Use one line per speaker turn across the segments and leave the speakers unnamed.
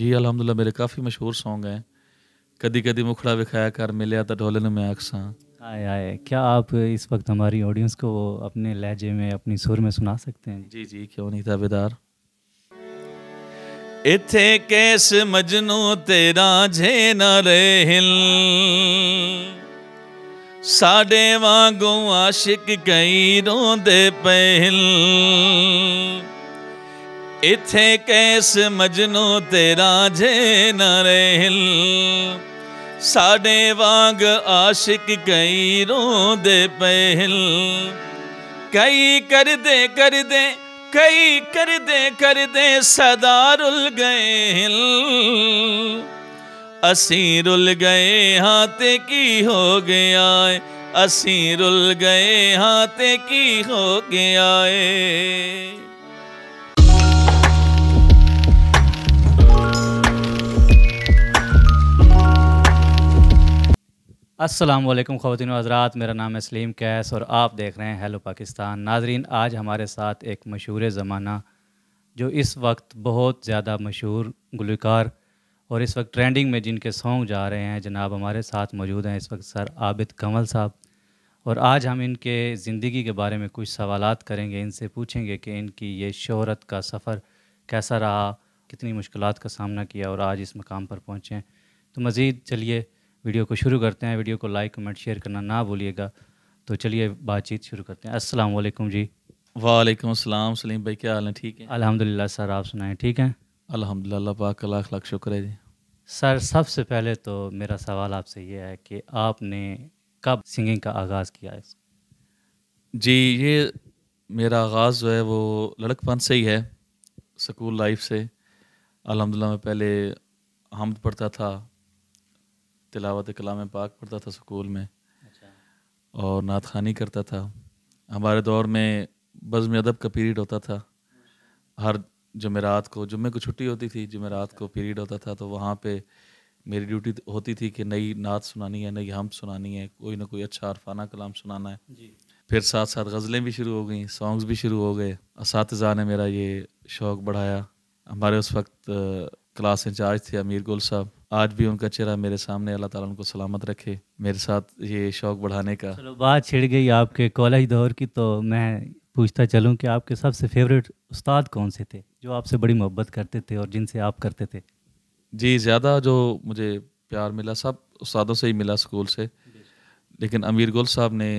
जी अलहमदिल्ला मेरे काफ़ी मशहूर सॉन्ग हैं कदी कदी मुखड़ा विखाया कर मिले आता
ढोलन में अक्सा आए आए क्या आप इस वक्त हमारी ऑडियंस को अपने लहजे में अपनी सुर में सुना सकते हैं
जी जी क्यों नहीं
ताबेदार इथे
कैस मजनू तेरा झे न हिल ਸਾਡੇ ਵਾਂਗੂ ਆਸ਼ਿਕ ਕਈ ਰੋਂਦੇ ਪਹਿਲ इथे कैस मजनू तेरा जे न रेहिल साडे वांग आशिक कई रोंदे पहल कई कर दे कर दे कई कर दे कर दे सदा रुल गए हिल असी रुल गए ते की हो गया है असी रुल गए ते की हो गया है
अस्सलाम वालेकुम ख़वान हजरात मेरा नाम है सलीम कैस और आप देख रहे हैं हेलो पाकिस्तान नाजरीन आज हमारे साथ एक मशहूर ज़माना जो इस वक्त बहुत ज़्यादा मशहूर गुलकार और इस वक्त ट्रेंडिंग में जिनके सॉन्ग जा रहे हैं जनाब हमारे साथ मौजूद हैं इस वक्त सर आबिद कंवल साहब और आज हम इनके ज़िंदगी के बारे में कुछ सवाल करेंगे इनसे पूछेंगे कि इनकी ये शहरत का सफ़र कैसा रहा कितनी मुश्किल का सामना किया और आज इस मकाम पर पहुँचें तो मज़ीद चलिए वीडियो को शुरू करते हैं वीडियो को लाइक कमेंट शेयर करना ना भूलिएगा तो चलिए बातचीत शुरू करते हैं असल जी वालेकुम अस्सलाम सलीम भाई क्या हाल है ठीक है अल्हम्दुलिल्लाह सर आप सुनाएं ठीक हैं अल्हम्दुलिल्लाह पाक लाख लाख शुक्र है जी सर सबसे पहले तो मेरा सवाल आपसे ये है कि आपने कब सिंगिंग का आगाज़ किया है जी ये
मेरा आगाज़ जो है वो लड़कपन से ही है स्कूल लाइफ से अलहमदिल्ला मैं पहले हमद पढ़ता था तिलावत कलाम पाक पढ़ता था स्कूल में अच्छा। और नात खानी करता था हमारे दौर में बज़म अदब का पीरियड होता था हर जमेरात को जुम्मे को छुट्टी होती थी जमेरात को अच्छा। पीरियड होता था तो वहाँ पे मेरी ड्यूटी होती थी कि नई नात सुनानी है नई हम सुनानी है कोई ना कोई अच्छा अरफाना कलाम सुनाना है जी। फिर साथ साथ गज़लें भी शुरू हो गई सॉन्ग्स भी शुरू हो गए इस ने मेरा ये शौक़ बढ़ाया हमारे उस वक्त क्लास इंचार्ज थे अमीर गुल साहब आज भी उनका चेहरा मेरे सामने अल्लाह ताला उनको सलामत रखे मेरे साथ ये शौक़ बढ़ाने का चलो
बात छिड़ गई आपके कॉलेज दौर की तो मैं पूछता चलूँ कि आपके सबसे फेवरेट उस्ताद कौन से थे जो आपसे बड़ी मोहब्बत करते थे और जिनसे आप करते थे
जी ज़्यादा जो मुझे प्यार मिला सब उस्तादों से ही मिला स्कूल से लेकिन अमीर गुल साहब ने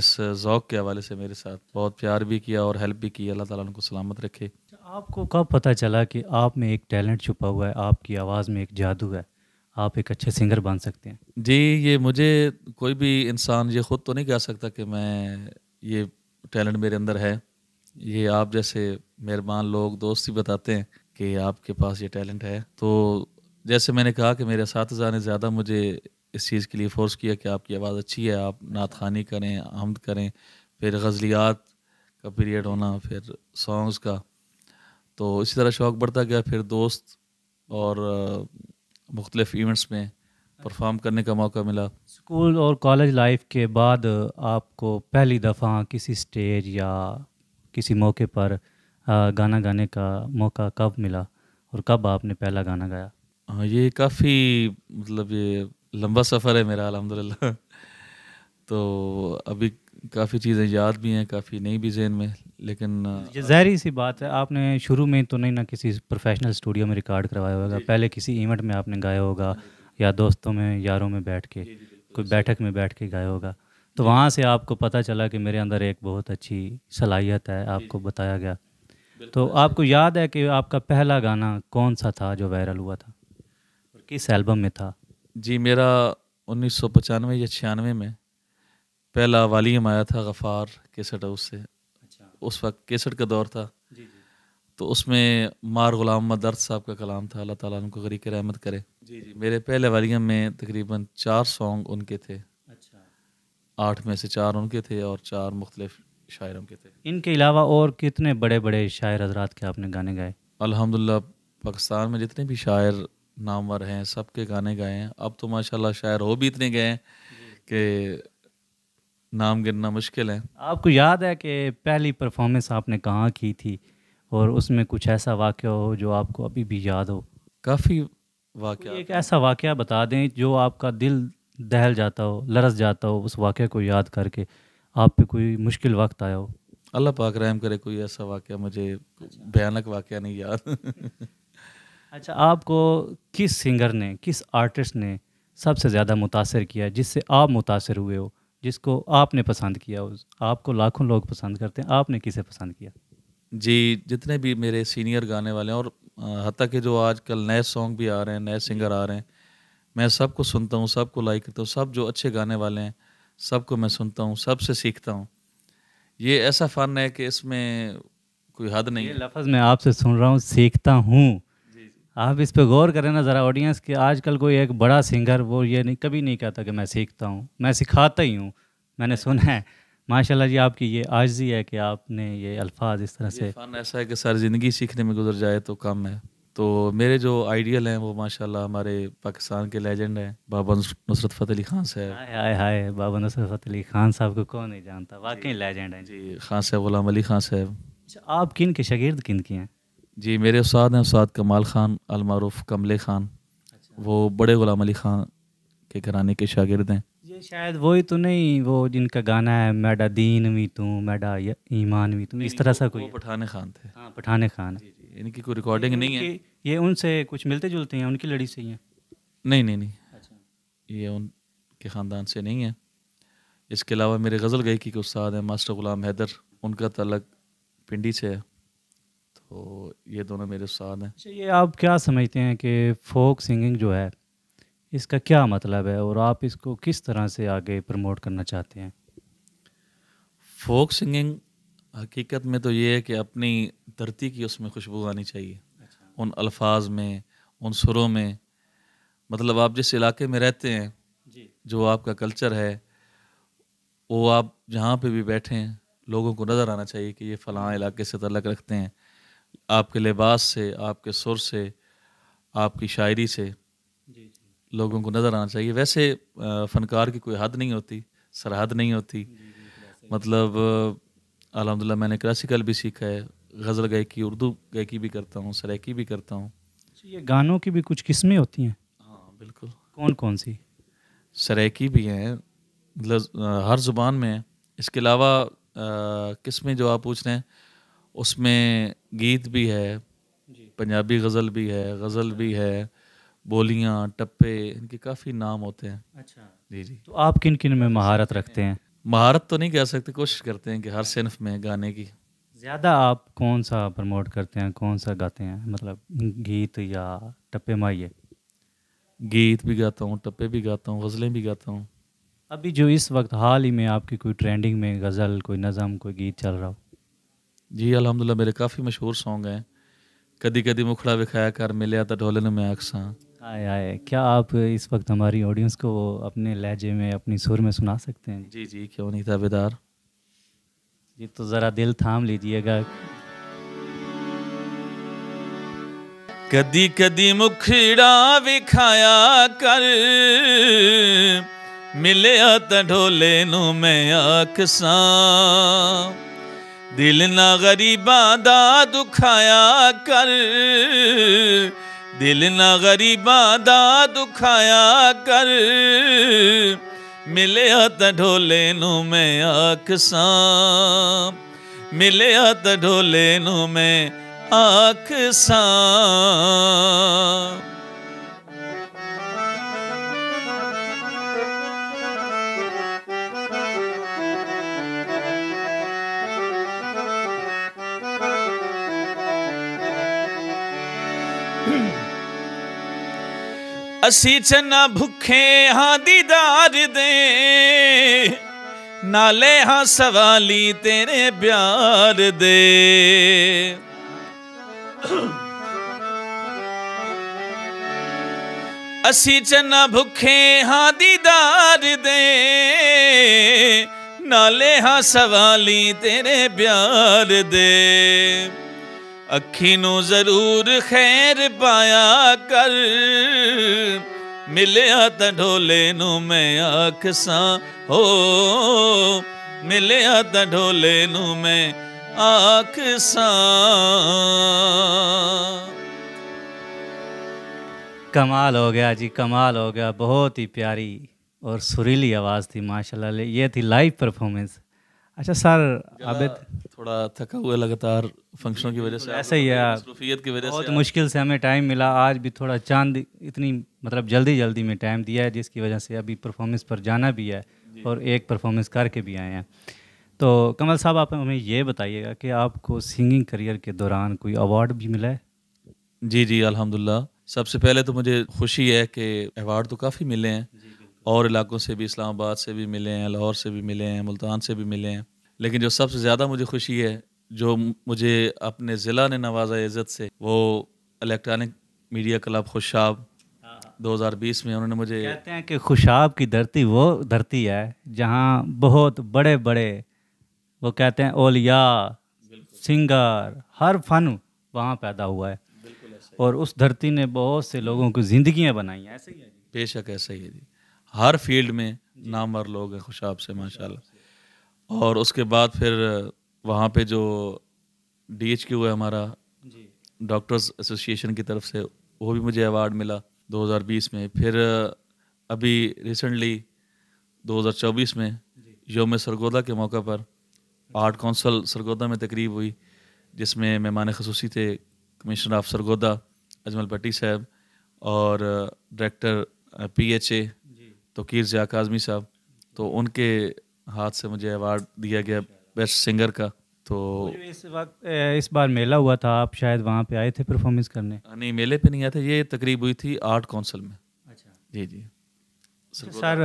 इस ज़ौक़ के हवाले से मेरे साथ बहुत प्यार भी किया और हेल्प भी की अल्लाह ताला उनको सलामत रखे
आपको कब पता चला कि आप में एक टैलेंट छुपा हुआ है आपकी आवाज़ में एक जादू है आप एक अच्छे सिंगर बन सकते हैं जी ये मुझे
कोई भी इंसान ये ख़ुद तो नहीं कह सकता कि मैं ये टैलेंट मेरे अंदर है ये आप जैसे मेहरबान लोग दोस्त ही बताते हैं कि आपके पास ये टैलेंट है तो जैसे मैंने कहा कि मेरे साथ ने ज़्यादा मुझे इस चीज़ के लिए फोर्स किया कि आपकी आवाज़ अच्छी है आप नात खानी करें आमद करें फिर गज़लियात का पीरियड होना फिर सॉन्ग्स का तो इसी तरह शौक़ बढ़ता गया फिर दोस्त और मुख्तलिफ इवेंट्स में परफॉर्म करने का मौका मिला
स्कूल और कॉलेज लाइफ के बाद आपको पहली दफ़ा किसी स्टेज या किसी मौके पर गाना गाने का मौका कब मिला और कब आपने पहला गाना गाया
हाँ ये काफ़ी मतलब ये लंबा सफ़र है मेरा अलहमदिल्ला तो अभी काफ़ी चीज़ें याद भी हैं काफ़ी नहीं भी जहन में लेकिन ये जहरी
सी बात है आपने शुरू में तो नहीं ना किसी प्रोफेशनल स्टूडियो में रिकॉर्ड करवाया होगा पहले किसी इवेंट में आपने गाया होगा या दोस्तों में यारों में बैठ के कोई बैठक में बैठ के गाया होगा तो वहाँ से आपको पता चला कि मेरे अंदर एक बहुत अच्छी सलाहियत है आपको बताया गया तो आपको याद है कि आपका पहला गाना कौन सा था जो वायरल हुआ था और किस एल्बम में था जी मेरा
उन्नीस या छियानवे में पहला वालीम आया था गफ़ार के सटाउस से उस वक्त केसट का दौर था जी जी। तो उसमें मार गुलाम मद दर्द साहब का कलाम था अल्लाह ताला उनको के रहमत करे जी जी मेरे पहले वालियम में तकरीबन चार सॉन्ग उनके थे अच्छा
आठ में से चार उनके थे और चार मुख्तलिफ शायरों के थे इनके अलावा और कितने बड़े बड़े शायर हजरात के आपने गाने गाए अल्हम्दुलिल्लाह पाकिस्तान में जितने
भी शायर नामवर हैं सब के गाने गाए हैं अब तो माशाल्लाह शायर हो भी इतने गए हैं कि नाम गिनना मुश्किल है
आपको याद है कि पहली परफॉर्मेंस आपने कहाँ की थी और उसमें कुछ ऐसा वाक़ हो जो आपको अभी भी याद हो काफ़ी वाक़ एक ऐसा वाक्य बता दें जो आपका दिल दहल जाता हो लरस जाता हो उस वाक्य को याद करके आप पे कोई मुश्किल वक्त आया हो अल्लाह पाक रहम करे कोई ऐसा वाक़ मुझे अच्छा। भयानक वाक़ नहीं याद अच्छा आपको किस सिंगर ने किस आर्टिस्ट ने सबसे ज़्यादा मुतासर किया जिससे आप मुतासर हुए हो जिसको आपने पसंद किया उस आपको लाखों लोग पसंद करते हैं आपने किसे
पसंद किया जी जितने भी मेरे सीनियर गाने वाले हैं और हती कि जो आजकल नए सॉन्ग भी आ रहे हैं नए सिंगर आ रहे हैं मैं सबको सुनता हूँ सबको लाइक करता हूँ सब जो अच्छे गाने वाले हैं सबको मैं सुनता हूँ सबसे सीखता हूँ ये ऐसा फ़न है कि
इसमें कोई हद नहीं है लफज मैं आपसे सुन रहा हूँ सीखता हूँ आप इस पर गौर करें ना ज़रा ऑडियंस कि आजकल कोई एक बड़ा सिंगर वो ये नहीं कभी नहीं कहता कि मैं सीखता हूँ मैं सिखाता ही हूँ मैंने सुना है माशाल्लाह जी आपकी ये आजी है कि आपने ये अल्फाज इस तरह से
फ़न ऐसा है कि सर ज़िंदगी सीखने में गुजर जाए तो कम है तो मेरे जो आइडियल हैं वो माशाल्लाह हमारे पाकिस्तान के लेजेंड हैं
बाबा नुसरत फ़तेह अली खान साहब हाय हाय हाय बाबा नुसरत फ़तेह अली खान साहब को कौन नहीं जानता वाकई लेजेंड हैं जी खान साहब गुलाम अली खान साहब अच्छा, आप किन के शगिर्द किन के हैं जी मेरे उस्ताद हैं उस्ताद कमाल ख़ान अलमारूफ
कमले ख़ान अच्छा। वो बड़े ग़ुलाम अली ख़ान के घराने के शागिर्द हैं
ये शायद वही तो नहीं वो जिनका गाना है मैडा दीन भी तू मैडा ईमान भी तू इस तरह सा कोई पठाने ख़ान थे हाँ पठाने ख़ान इनकी कोई रिकॉर्डिंग नहीं है ये उनसे कुछ मिलते जुलते हैं उनकी लड़ी से ही हैं
नहीं नहीं नहीं अच्छा ये उनके ख़ानदान से नहीं है इसके अलावा मेरे गज़ल गायकी के उस्ताद हैं मास्टर ग़ुलाम हैदर उनका तलक पिंडी से है तो ये दोनों मेरे साथ हैं अच्छा,
ये आप क्या समझते हैं कि फोक सिंगिंग जो है इसका क्या मतलब है और आप इसको किस तरह से आगे प्रमोट करना चाहते हैं फोक सिंगिंग हकीकत
में तो ये है कि अपनी धरती की उसमें खुशबू आनी चाहिए अच्छा। उन अल्फाज में उन सुरों में मतलब आप जिस इलाके में रहते हैं जी। जो आपका कल्चर है वो आप जहाँ पे भी बैठे हैं लोगों को नज़र आना चाहिए कि ये फ़लाँ इलाके से तलक रखते हैं आपके लिबास से आपके सुर से आपकी शायरी से लोगों को नज़र आना चाहिए वैसे फ़नकार की कोई हद नहीं होती सरहद नहीं होती मतलब अलहमदिल्ला मैंने क्लासिकल भी सीखा है गज़ल गायकी उर्दू गायकी भी करता हूँ सरेकी भी करता हूँ अच्छा, ये
गानों की भी कुछ किस्में होती हैं हाँ बिल्कुल कौन कौन सी
सरेकी भी हैं मतलब हर ज़ुबान में इसके अलावा किस्में जो आप पूछ रहे हैं उसमें गीत भी है पंजाबी गज़ल भी है गज़ल भी है बोलियाँ टप्पे इनके काफ़ी नाम होते हैं अच्छा जी जी
तो आप किन किन में महारत रखते हैं महारत
तो नहीं कह सकते कोशिश करते हैं कि हर सिनफ में गाने की
ज़्यादा आप कौन सा प्रमोट करते हैं कौन सा गाते हैं मतलब गीत या टप्पे माइए गीत भी गाता हूँ टप्पे भी गाता हूँ गज़लें भी गाता हूँ अभी जो इस वक्त हाल ही में आपकी कोई ट्रेंडिंग में गज़ल कोई नज़म कोई गीत चल रहा हो जी अलहमदिल्ला मेरे काफ़ी मशहूर सॉन्ग हैं कदी कदी मुखड़ा विखाया कर मिले तो ढोलन में आकसा आए आए क्या आप इस वक्त हमारी ऑडियंस को अपने लहजे में अपनी सुर में सुना सकते हैं जी जी क्यों नहीं बेदार जी तो ज़रा दिल थाम लीजिएगा कदी कदी
मुखड़ा विखाया कर मिले तो ढोले नू मैं सा दिल ना गरीबा दा दुखाया कर दिल ना गरीबा दा दुखाया कर मिले हत ढोले नू मैं आख सां मिलिया त ढोले नू मैं आख सा असी चना भुखे हाँ दीदार दे नाले हाँ सवाली तेरे प्यार दे असी चना भुखे हाँ दीदार दे नाले हाँ सवाली तेरे प्यार दे अखीनो जरूर खैर पाया कर मिलया त ढोले नु मैं आख सा हो मिलया त ढोले नु मैं आख सा
कमाल हो गया जी कमाल हो गया बहुत ही प्यारी और सुरीली आवाज़ थी माशाल्लाह ये थी लाइव परफॉर्मेंस अच्छा सर आबिद थोड़ा थका हुआ लगातार फंक्शनों की वजह से ऐसा ही है की वजह से बहुत मुश्किल से हमें टाइम मिला आज भी थोड़ा चांद इतनी मतलब जल्दी जल्दी में टाइम दिया है जिसकी वजह से अभी परफॉर्मेंस पर जाना भी है और एक परफॉर्मेंस करके भी आए हैं तो कमल साहब आप हमें ये बताइएगा कि आपको सिंगिंग करियर के दौरान कोई अवार्ड भी मिला है जी जी अलहमदुल्ला
सबसे पहले तो मुझे खुशी है कि अवार्ड तो काफ़ी मिले हैं और इलाकों से भी इस्लामाबाद से भी मिले हैं लाहौर से भी मिले हैं मुल्तान से भी मिले हैं लेकिन जो सबसे ज़्यादा मुझे खुशी है जो मुझे अपने ज़िला ने नवाजा इज़्ज़त से वो इलेक्ट्रॉनिक मीडिया क्लब
खुशाब 2020 में उन्होंने मुझे कहते हैं कि खुशाब की धरती वो धरती है जहाँ बहुत बड़े बड़े वो कहते हैं ओलिया सिंगर हर फन वहाँ पैदा हुआ है और उस धरती ने बहुत से लोगों की ज़िंदगियाँ बनाई हैं ऐसे ही है
बेशक ऐसा ही है जी हर फील्ड में नामवर लोग हैं खुशाब से माशाल्लाह और उसके बाद फिर वहाँ पे जो डी एच क्यू है हमारा डॉक्टर्स एसोसिएशन की तरफ से वो भी मुझे अवार्ड मिला 2020 में फिर अभी रिसेंटली 2024 में योम सरगोदा के मौका पर आर्ट कौंसल सरगोदा में तकरीब हुई जिसमें मेहमान खसूसी थे कमिश्नर ऑफ सरगोदा अजमल पट्टी साहब और director P H A Tauqeer Zia Kazmi साहब तो उनके हाथ से मुझे अवार्ड दिया गया बेस्ट सिंगर का तो इस
वक्त इस बार मेला हुआ था आप शायद वहाँ पे आए थे परफॉर्मेंस करने हाँ, नहीं मेले पे नहीं आए थे
ये तकरीब हुई थी आर्ट काउंसिल में अच्छा जी जी अच्छा, सर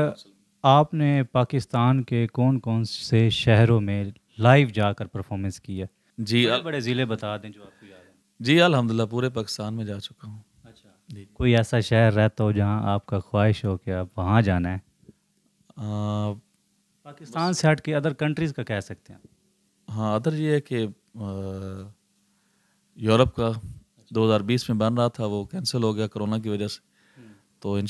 आपने पाकिस्तान के कौन कौन से शहरों में लाइव जाकर परफॉर्मेंस किया
जी बड़े ज़िले बता दें जो आपको याद है जी अलहमदिल्ला पूरे पाकिस्तान में जा चुका हूँ
कोई ऐसा शहर रहता हो जहाँ आपका ख्वाहिश हो कि आप वहाँ जाना है पाकिस्तान से हट के अदर कंट्रीज़ का कह सकते हैं हाँ अदर ये है कि
यूरोप का 2020 में बन रहा था वो कैंसिल हो गया कोरोना की वजह से तो इन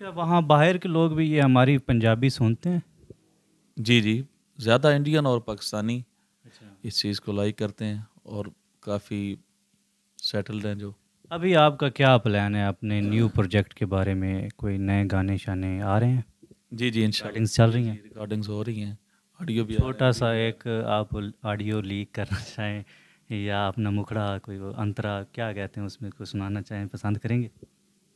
क्या वहाँ बाहर के लोग भी ये हमारी पंजाबी सुनते हैं जी जी ज़्यादा इंडियन और पाकिस्तानी अच्छा। इस चीज़ को लाइक करते हैं और काफ़ी सेटल्ड हैं जो
अभी आपका क्या प्लान है अपने न्यू प्रोजेक्ट के बारे में कोई नए गाने शाने आ रहे हैं जी जी रिकॉर्डिंग्स चल रही हैं रिकॉर्डिंग्स हो रही हैं ऑडियो भी छोटा सा एक आप ऑडियो लीक करना चाहें या अपना मुखड़ा कोई अंतरा क्या कहते हैं उसमें कोई सुनाना चाहें पसंद करेंगे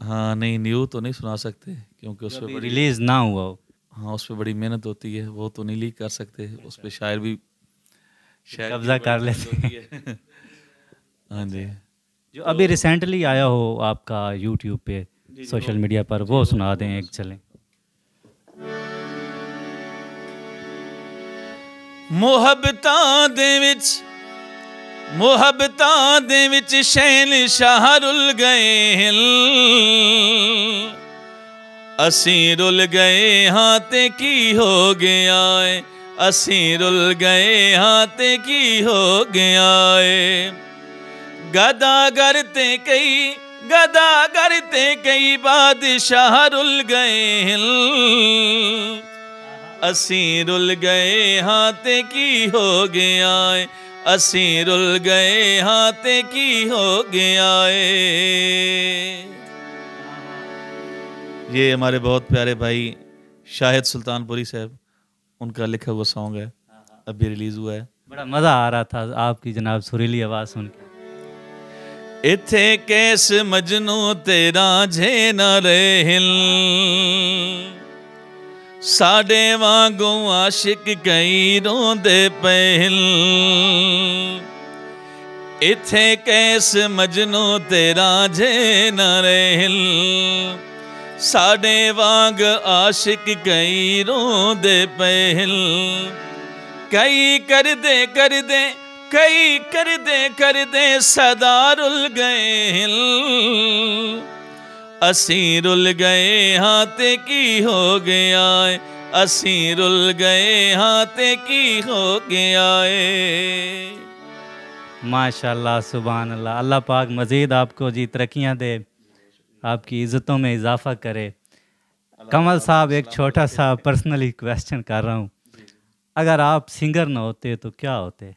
हाँ नहीं न्यू तो नहीं सुना सकते क्योंकि उस पर रिलीज़ ना हुआ हो
हाँ उस पर बड़ी मेहनत होती है वो तो नहीं लीक कर सकते उस पर शायर भी कब्जा कर लेते हैं
हाँ जी जो तो अभी रिसेंटली आया हो आपका यूट्यूब पे सोशल मीडिया पर वो सुना दें एक चलें मोहब्बत
मोहब्बत शैन शाह रुल गए असी रुल गए हाँ ते की हो गया है असी रुल गए हाँ ते की हो गया है गदा करते कई गदा करते कई बादशाह रुल गए असी रुल गए हाथे की हो गया असी रुल गए हाथे की हो गया ये हमारे बहुत प्यारे भाई शाहिद सुल्तानपुरी साहब उनका लिखा हुआ सॉन्ग है अभी रिलीज़ हुआ है
बड़ा मज़ा आ रहा था
आपकी जनाब सुरीली आवाज़ सुन के इथे कैस मजनू तेरा झेन रेहिल साडे वागू आशिक कई रोंदे पहल इथे कैस मजनू तेरा झेन रेहिल साडे वाग आशिक कई रोंदे पहल कई कर दे कर दे कई कर दे कर दे सदा रुल गए असी रुल गए हाथे की हो गया
रुल गए हाथे की हो गया माशाल्लाह सुबहान अल्लाह अल्लाह पाक मज़ीद आपको जी तरक्याँ दे आपकी इज़्ज़तों में इजाफ़ा करे कमल साहब एक छोटा सा पर्सनली क्वेश्चन कर रहा हूँ अगर आप सिंगर ना होते तो क्या होते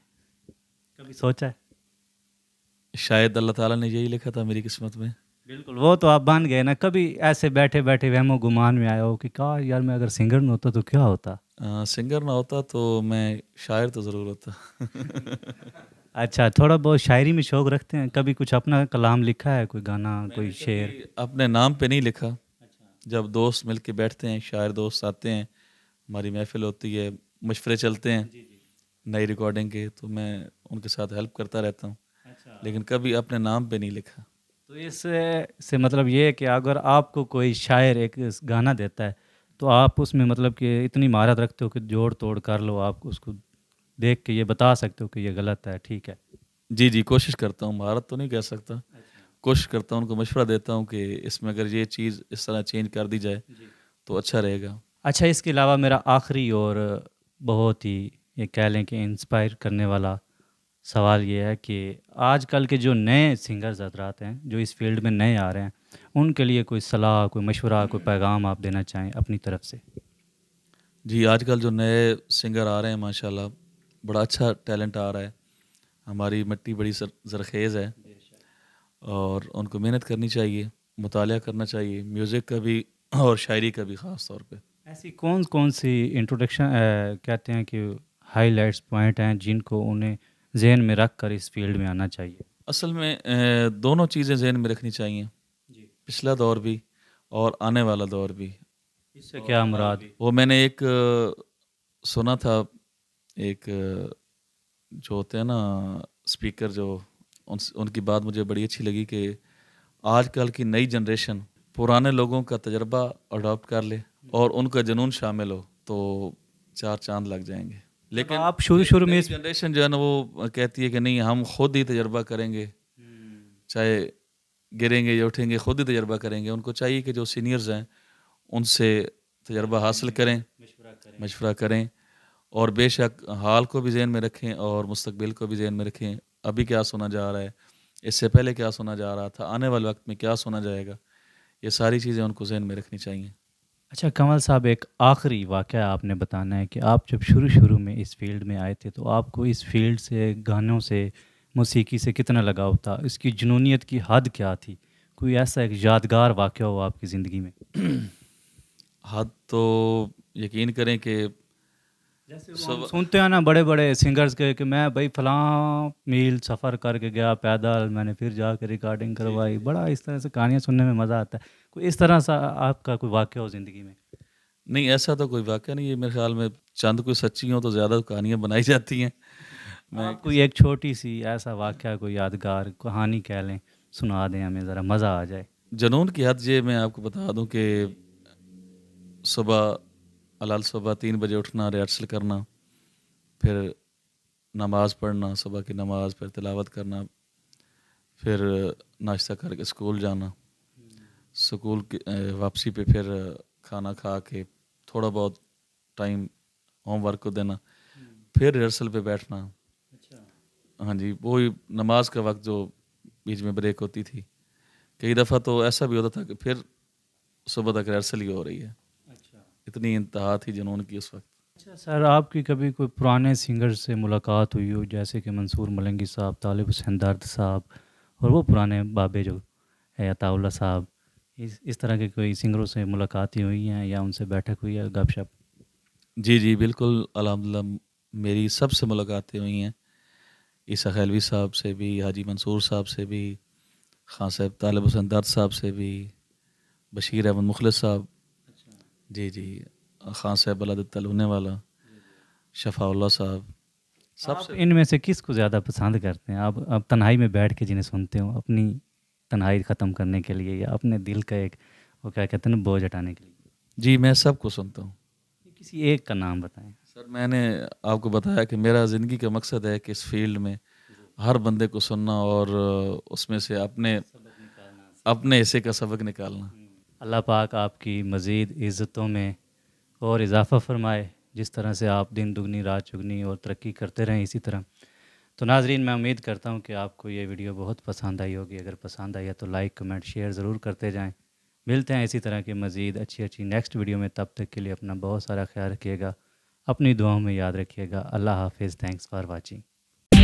कभी सोचा है शायद अल्लाह ताला ने यही लिखा था मेरी किस्मत में बिल्कुल वो तो आप बन गए ना कभी ऐसे बैठे बैठे वहमो गुमान में आया हो कि कहा यार मैं अगर सिंगर ना होता तो क्या होता
आ, सिंगर ना होता तो मैं शायर तो ज़रूर होता
अच्छा थोड़ा बहुत शायरी में शौक रखते हैं कभी कुछ अपना कलाम लिखा है कोई गाना कोई शेर
अपने नाम पे नहीं लिखा अच्छा। जब दोस्त मिल के बैठते हैं शायर दोस्त आते हैं हमारी महफिल होती है मशवरे चलते हैं जी जी। नई रिकॉर्डिंग के तो मैं उनके साथ हेल्प करता रहता हूँ अच्छा। लेकिन कभी अपने नाम पे नहीं लिखा
तो इससे से मतलब ये है कि अगर आपको कोई शायर एक गाना देता है तो आप उसमें मतलब कि इतनी महारत रखते हो कि जोड़ तोड़ कर लो आप उसको देख के ये बता सकते हो कि ये गलत
है ठीक है जी जी कोशिश करता हूँ महारत तो नहीं कह सकता अच्छा। कोशिश करता हूँ उनको मशवरा देता हूँ कि इसमें अगर ये चीज़ इस तरह चेंज कर दी जाए तो अच्छा रहेगा
अच्छा इसके अलावा मेरा आखिरी और बहुत ही ये कह लें कि इंस्पायर करने वाला सवाल ये है कि आजकल के जो नए सिंगर हजरात हैं जो इस फील्ड में नए आ रहे हैं उनके लिए कोई सलाह कोई मशवरा कोई पैगाम आप देना चाहें अपनी तरफ से
जी आजकल जो नए सिंगर आ रहे हैं माशाल्लाह बड़ा अच्छा टैलेंट आ रहा है हमारी मिट्टी बड़ी जरखेज़ है और उनको मेहनत करनी चाहिए मुताल करना चाहिए म्यूज़िक का भी और शायरी का भी ख़ास तौर पर
ऐसी कौन कौन सी इंट्रोडक्शन कहते हैं कि हाइलाइट्स पॉइंट हैं जिनको उन्हें जहन में रख कर इस फील्ड में आना चाहिए
असल में दोनों चीज़ें जहन में रखनी चाहिए पिछला दौर भी और आने वाला दौर भी इससे क्या मुराद वो मैंने एक सुना था एक जो होते हैं ना स्पीकर जो उन उनकी बात मुझे बड़ी अच्छी लगी कि आजकल की नई जनरेशन पुराने लोगों का तजर्बा अडॉप्ट कर ले और उनका जुनून शामिल हो तो चार चांद लग जाएंगे लेकिन आप शुरू शुरू में जनरेशन जो है ना वो कहती है कि नहीं हम खुद ही तजर्बा करेंगे चाहे गिरेंगे या उठेंगे खुद ही तजर्बा करेंगे उनको चाहिए कि जो सीनियर्स हैं उनसे तजर्बा हासिल करें मशवरा करें और बेशक हाल को भी जहन में रखें और मुस्तबिल को भी जहन में रखें अभी क्या सुना जा रहा है इससे पहले क्या सुना जा रहा था आने वाले वक्त में क्या सुना जाएगा ये सारी चीज़ें उनको जहन में रखनी चाहिए
अच्छा कमल साहब एक आखिरी वाक़ आपने बताना है कि आप जब शुरू शुरू में इस फील्ड में आए थे तो आपको इस फील्ड से गानों से मौसीकी से कितना लगाव था इसकी जुनूनीत की हद क्या थी कोई ऐसा एक यादगार वाक़ हो आपकी ज़िंदगी में हद तो यकीन करें कि जैसे so,
सुनते हैं ना बड़े
बड़े सिंगर्स के कि मैं भाई फलां मील सफ़र करके गया पैदल मैंने फिर जा कर रिकॉर्डिंग करवाई बड़ा इस तरह से कहानियाँ सुनने में मज़ा आता है कोई इस तरह सा आपका कोई वाक्य हो ज़िंदगी में नहीं ऐसा तो कोई वाक्य नहीं है मेरे ख्याल में चंद कोई सच्ची हो तो ज़्यादा कहानियाँ बनाई जाती हैं मैं कोई एक छोटी सी ऐसा वाक्य कोई यादगार कहानी कह लें सुना दें हमें ज़रा मज़ा आ जाए जनून
की हद ये मैं आपको बता दूँ कि
सुबह अलाल
सुबह तीन बजे उठना रिहर्सल करना फिर नमाज़ पढ़ना सुबह की नमाज फिर तिलावत करना फिर नाश्ता करके स्कूल जाना स्कूल के वापसी पे फिर खाना खा के थोड़ा बहुत टाइम होमवर्क को देना फिर रिहर्सल पे बैठना अच्छा। हाँ जी वो ही नमाज का वक्त जो बीच में ब्रेक होती थी कई दफ़ा तो ऐसा भी होता था कि फिर सुबह तक रिहर्सल ही हो रही है इतनी इंतहा थी जुनून की उस वक्त
अच्छा सर आपकी कभी कोई पुराने सिंगर से मुलाकात हुई हो जैसे कि मंसूर मलंगी साहब तालिब हुसैन दर्द साहब और वो पुराने बाबे जो है अताउल्ला साहब इस इस तरह के कोई सिंगरों से मुलाकातें हुई हैं या उनसे बैठक हुई है गपशप
जी जी बिल्कुल अलहमदिल्ला मेरी सबसे मुलाकातें हुई हैं ईसा खैलवी साहब से भी हाजी मंसूर साहब से भी खान साहब तालब हुसैन दर्द साहब से भी बशीर अहमद मुखल साहब जी जी खान साहब अलादत्तल लूने वाला शफाउल्ला साहब सब
इनमें से किसको ज़्यादा पसंद करते हैं आप अब तन्हाई में बैठ के जिन्हें सुनते हो अपनी तन्हाई ख़त्म करने के लिए या अपने दिल का एक वो क्या कहते हैं ना बोझ हटाने के लिए जी मैं सबको सुनता हूँ
किसी एक का नाम बताएं सर मैंने आपको बताया कि मेरा ज़िंदगी का मकसद है कि इस फील्ड में हर बंदे को सुनना और उसमें से अपने अपने हिस्से का
सबक निकालना अल्लाह पाक आपकी मज़ीद इज़्ज़तों में और इजाफ़ा फरमाए जिस तरह से आप दिन दुगनी रात चुगनी और तरक्की करते रहें इसी तरह तो नाजरीन मैं उम्मीद करता हूँ कि आपको ये वीडियो बहुत पसंद आई होगी अगर पसंद आई है तो लाइक कमेंट शेयर ज़रूर करते जाएँ मिलते हैं इसी तरह की मज़ीद अच्छी अच्छी नेक्स्ट वीडियो में तब तक के लिए अपना बहुत सारा ख्याल रखिएगा अपनी दुआओं में याद रखिएगा अल्लाह हाफिज़ थैंक्स फॉर वाचिंग